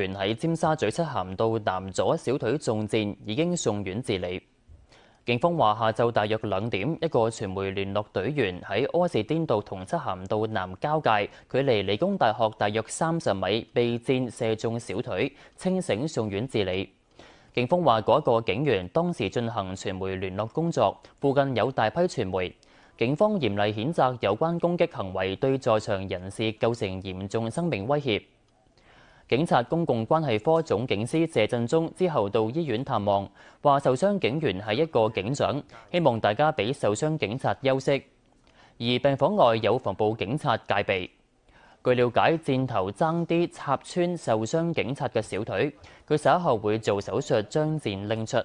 员喺尖沙咀七咸道南左小腿中箭，已经送院治理。警方话，下昼大约两点，一个传媒联络队员喺柯士甸道同七咸道南交界，距离理工大学大约三十米，被箭射中小腿，清醒送院治理。警方话，嗰一个警员当时进行传媒联络工作，附近有大批传媒。警方严厉谴责有关攻击行为，对在场人士构成严重生命威胁。警察公共關係科總警司謝振中之後到醫院探望，話受傷警員係一個警長，希望大家俾受傷警察休息。而病房外有防暴警察戒備。據了解，箭頭爭啲插穿受傷警察嘅小腿，佢稍後會做手術將箭拎出。